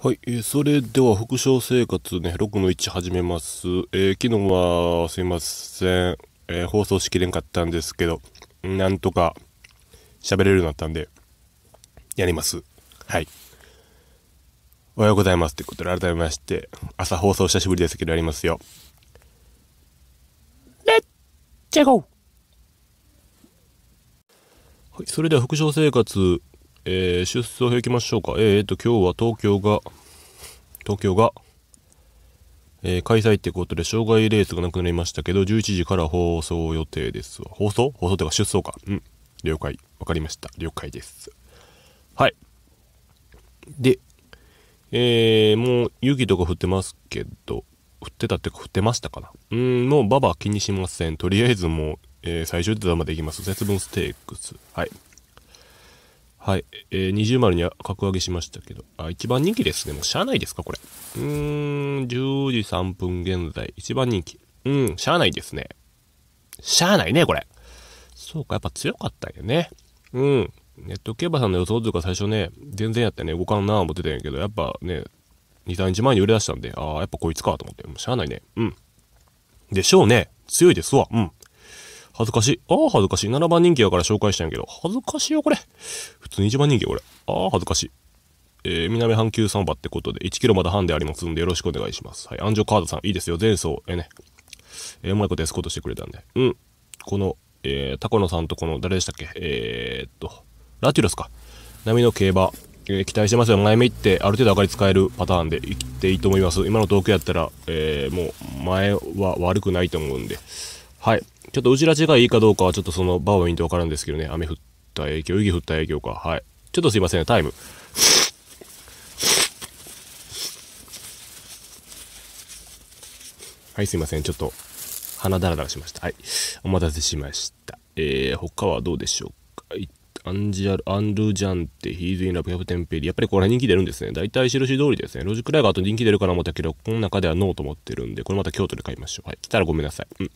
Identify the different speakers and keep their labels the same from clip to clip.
Speaker 1: はい、えー、それでは副賞生活ね、6の1始めます。えー、昨日はすいません、えー、放送しきれんかったんですけど、なんとか喋れるようになったんで、やります。はい。おはようございますということで、改めまして、朝放送久しぶりですけどやりますよ。レッチェゴーはい、それでは副賞生活えー、出走表行きましょうか。えー、っと、今日は東京が、東京が、えー、開催ってことで、障害レースがなくなりましたけど、11時から放送予定ですわ。放送放送というか出走か。うん。了解。わかりました。了解です。はい。で、えー、もう雪とか降ってますけど、降ってたってか降ってましたかな。うん、もうババ気にしません。とりあえずもう、えー、最終手段まで行きます。節分ステークス。はい。はい。えー、20丸には格上げしましたけど。あ、一番人気ですね。もう、しゃないですか、これ。うーん、10時3分現在、一番人気。うん、しゃないですね。しゃないね、これ。そうか、やっぱ強かったよね。うん。ネット競馬さんの予想図が最初ね、全然やってね、動かんなぁ思ってたんやけど、やっぱね、2、3日前に売れ出したんで、ああ、やっぱこいつかと思って、もうしゃあないね。うん。でしょうね。強いですわ。うん。恥ずかしい。ああ、恥ずかしい。7番人気やから紹介したんやけど。恥ずかしいよ、これ。普通に1番人気よ、これ。ああ、恥ずかしい。えー、南半球サンバってことで、1キロまだ半でありますんで、よろしくお願いします。はい、安城カードさん、いいですよ。前走、えー、ね。えー、うまいことエスコートしてくれたんで。うん。この、えー、タコノさんとこの、誰でしたっけえー、っと、ラティロスか。波の競馬、えー、期待してますよ。前目いって、ある程度上がり使えるパターンでいっていいと思います。今の東京やったら、えー、もう、前は悪くないと思うんで。はい。ちょっとうちらちがいいかどうかはちょっとその場を見んとわからんですけどね。雨降った影響、雪降った影響か。はい。ちょっとすいません、タイム。はい、すいません。ちょっと鼻ダラダラしました。はい。お待たせしました。えー、他はどうでしょうか。アンジアル、アンルジャンテ、ヒーズインラブ、キャプテンペリー。やっぱりこれ人気出るんですね。大体印通りですね。ロジクライが後人気出るかな思ったけど、この中ではノーと思ってるんで、これまた京都で買いましょう。はい。来たらごめんなさい。うん。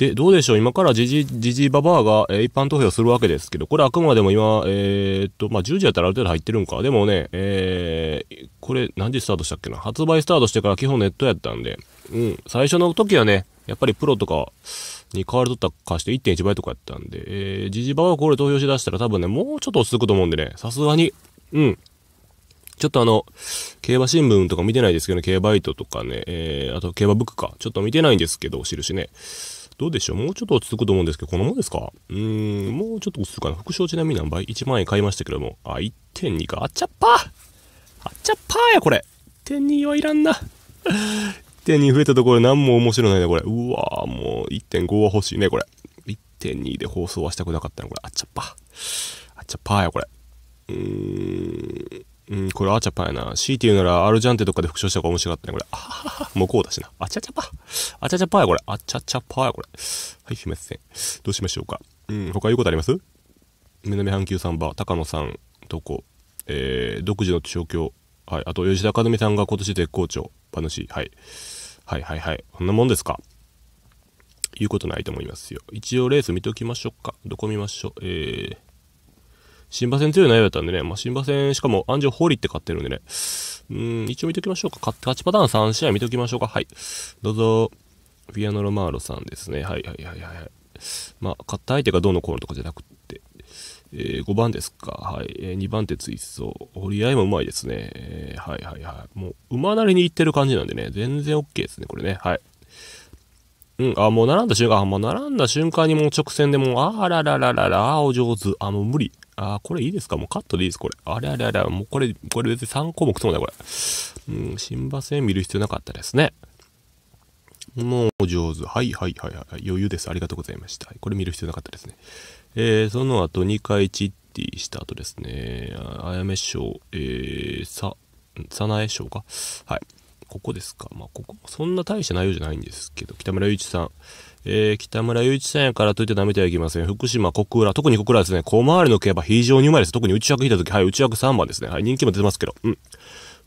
Speaker 1: で、どうでしょう今からじじ、じじばばが、えー、一般投票するわけですけど、これあくまでも今、えー、っと、まあ、10時やったらある程度入ってるんか。でもね、えー、これ何時スタートしたっけな発売スタートしてから基本ネットやったんで、うん、最初の時はね、やっぱりプロとかに変わりとったかして1.1倍とかやったんで、えー、じじばばあこれ投票しだしたら多分ね、もうちょっと落ち着くと思うんでね、さすがに、うん、ちょっとあの、競馬新聞とか見てないですけどね、競馬イトとかね、えー、あと競馬ブックか、ちょっと見てないんですけど、印ね。どうでしょうもうちょっと落ち着くと思うんですけど、このもんですかうーん、もうちょっと落ち着くかな。副賞ちなみに何倍 ?1 万円買いましたけども。あ、1.2か。あっちゃっぱあっちゃっぱーや、これ。1.2はいらんな。1.2増えたところ何も面白ないね、これ。うわぁ、もう1.5は欲しいね、これ。1.2で放送はしたくなかったの、これ。あっちゃっぱ。あっちゃっぱーや、これ。うーん。うん、これアチャパやな。C いて言うなら、アルジャンテとかで復唱した方が面白かったね、これ。あはは、もうこうだしな。あちゃちゃぱ。あちゃちゃぱや、これ。あちゃちゃぱや、これ。はい、すいません。どうしましょうか。うん、他言うことあります南半球さんば、高野さんとこ、えー、独自の調教。はい、あと、吉田和美さんが今年絶好調。しい。はい。はい、はい、はいはいはい。こんなもんですか。言うことないと思いますよ。一応レース見ておきましょうか。どこ見ましょう。えー新馬戦強い内容だったんでね、まあ、新馬戦、しかも、暗城ホーリーって買ってるんでね、うん、一応見ときましょうか。勝ちパターン3試合見ときましょうか。はい。どうぞ、フィアノ・ロマーロさんですね。はいはいはいはい。まあ、勝った相手がどうのこうのとかじゃなくて、えー、5番ですか。はい。えー、2番手追走。折り合いもうまいですね。えー、はいはいはい。もう、馬なりにいってる感じなんでね、全然 OK ですね、これね。はい。うん、あ、もう並んだ瞬間、もう並んだ瞬間にもう直線でもう、あららららら、あ、お上手。あ、もう無理。あ、これいいですかもうカットでいいです、これ。あれあれあれ、もうこれ、これ別に3項目ともだ、これ。うん、新馬戦見る必要なかったですね。もう上手。はいはいはいはい。余裕です。ありがとうございました。これ見る必要なかったですね。えー、その後2回チッティした後ですね、あやめ賞、えー、さ、さなえ賞か。はい。ここですか。まあ、ここ、そんな大した内容じゃないんですけど、北村祐一さん。えー、北村祐一さんやからといって舐めてはいけません。福島、小倉、特に小倉ですね。小回りの競馬非常にうまいです。特に内訳引いた時、はい、内訳3番ですね。はい、人気も出てますけど。うん。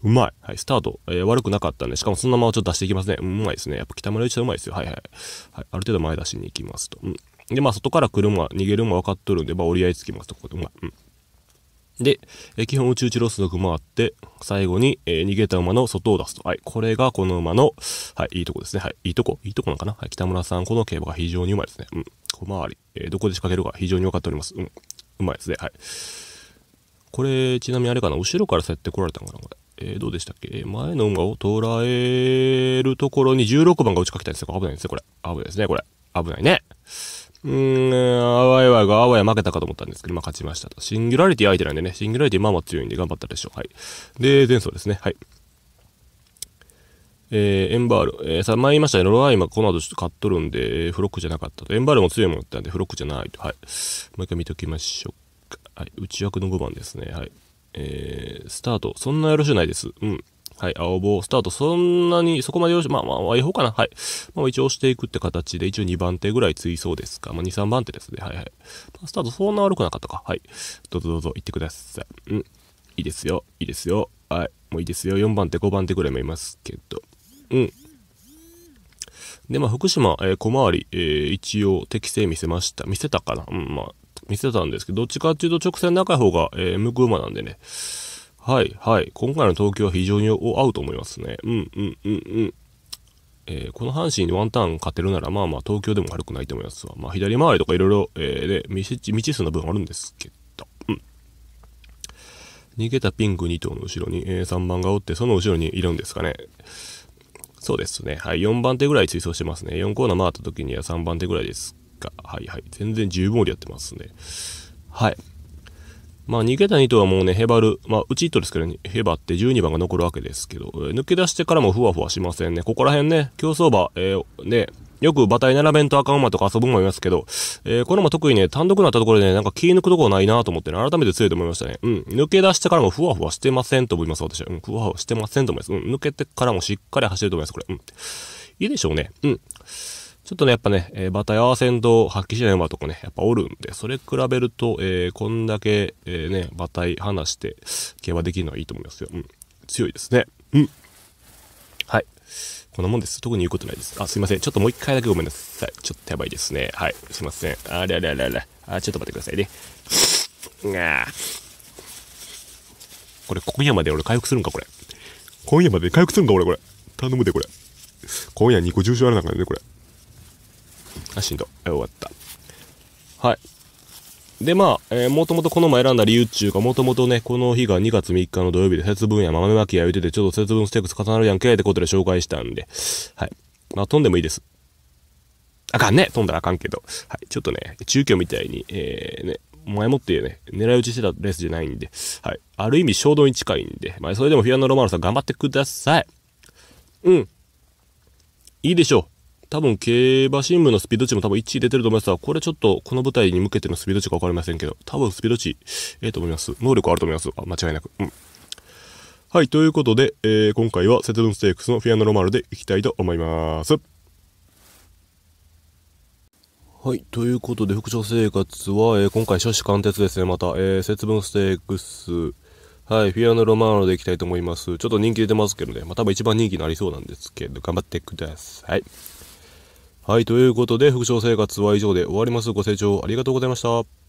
Speaker 1: うまい。はい、スタート、えー、悪くなかったんで、しかもそのままちょっと出していきますね。うん、うまいですね。やっぱ北村祐一さんうまいですよ。はいはい。はい、ある程度前出しに行きますと。うん。で、まあ、外から車、逃げるも分かっとるんで、まあ、折り合いつきますと、ここで。うまい。うん。で、え基本宇宙一ロスのもあって、最後に、え逃げた馬の外を出すと。はい。これがこの馬の、はい、いいとこですね。はい。いいとこ、いいとこなのかなはい。北村さん、この競馬が非常にうまいですね。うん。小回り、えー、どこで仕掛けるか非常に分かっております。うん。うまいですね。はい。これ、ちなみにあれかな後ろからそうやって来られたのかなこれ。えー、どうでしたっけ前の馬を捉えるところに16番が打ちかけたんですよ。危ないですね、これ。危ないですね、これ。危ないね。うーん、あわいわいがあわや負けたかと思ったんですけど、まあ勝ちましたと。シンギュラリティ相手なんでね、シンギュラリティまあまあ強いんで頑張ったでしょう。はい。で、前走ですね。はい。えー、エンバール、えー、さ、参りましたね。ロロアイマ、この後ちょっと買っとるんで、えー、フロックじゃなかったと。エンバールも強いものだったんで、フロックじゃないと。はい。もう一回見ときましょうか。はい。内枠の5番ですね。はい。えー、スタート、そんなよろしくないです。うん。はい、青棒スタート。そんなに、そこまでよし、まあまあ、ワイ方かな。はい。まあ一応押していくって形で、一応2番手ぐらいついそうですか。まあ2、3番手ですね。はいはい。スタートそんな悪くなかったか。はい。どうぞどうぞ行ってください。うん。いいですよ。いいですよ。はい。もういいですよ。4番手、5番手ぐらいもいますけど。うん。で、まあ、福島、えー、小回り、えー、一応適正見せました。見せたかなうん、まあ、見せたんですけど、どっちかっていうと直線長い方が、えー、向く馬なんでね。はいはい。今回の東京は非常に合うと思いますね。うんうんうんうん。えー、この阪神にワンターン勝てるなら、まあまあ東京でも悪くないと思いますわ。まあ左回りとかいろいろ、えー、で、未知数の部分あるんですけど。うん。逃げたピンク2頭の後ろに、えー、3番がおって、その後ろにいるんですかね。そうですね。はい。4番手ぐらい追走してますね。4コーナー回った時には3番手ぐらいですか。はいはい。全然十分折りやってますね。はい。まあ、逃げた2頭はもうね、ヘバル、まあ、うち1頭ですけど、ね、ヘバって12番が残るわけですけど、えー、抜け出してからもふわふわしませんね。ここら辺ね、競走馬、えー、ね、よく馬体並べんと赤馬とか遊ぶもいますけど、えー、これも特にね、単独になったところでね、なんか気抜くとこないなと思ってね、改めて強いと思いましたね。うん。抜け出してからもふわふわしてませんと思います、私は。うん、ふわふわしてませんと思います。うん。抜けてからもしっかり走ると思います、これ。うん。いいでしょうね。うん。ちょっとね、やっぱね、えー、バタやセンド発揮しない馬とかね、やっぱおるんで、それ比べると、えー、こんだけ、えー、ね、馬体離して競馬できるのはいいと思いますよ。うん。強いですね。うん。はい。こんなもんです。特に言うことないです。あ、すいません。ちょっともう一回だけごめんなさい。ちょっとやばいですね。はい。すいません。あれあれあれあれ。あ、ちょっと待ってくださいね。あこれ、今夜まで俺回復するんか、これ。今夜まで回復するんか、俺、これ。頼むで、これ。今夜2個重症あるんかね、これ。あ、しんど。終わった。はい。で、まあ、えー、もともとこの前選んだ理由っていうか、もともとね、この日が2月3日の土曜日で節分や豆まきや言うてて、ちょっと節分ステークス重なるやんけってことで紹介したんで、はい。まあ、飛んでもいいです。あかんね飛んだらあかんけど。はい。ちょっとね、中京みたいに、えー、ね、前もってね、狙い撃ちしてたレースじゃないんで、はい。ある意味衝動に近いんで、まあ、それでもフィアンノ・ロマロさん頑張ってください。うん。いいでしょう。多分競馬新聞のスピード値も多分1位出てると思いますが、これちょっとこの舞台に向けてのスピード値か分かりませんけど、多分スピード値、ええー、と思います。能力あると思います。あ間違いなく。うん。はい、ということで、えー、今回はセトルンステークスのフィアノロマールでいきたいと思います。はい。ということで、副賞生活は、えー、今回、初子貫徹ですね。また、えー、節分ステークス、はい、フィアノ・ロマーノでいきたいと思います。ちょっと人気出てますけどね。まあ、多分一番人気になりそうなんですけど、頑張ってください。はい、ということで、副賞生活は以上で終わります。ご清聴ありがとうございました。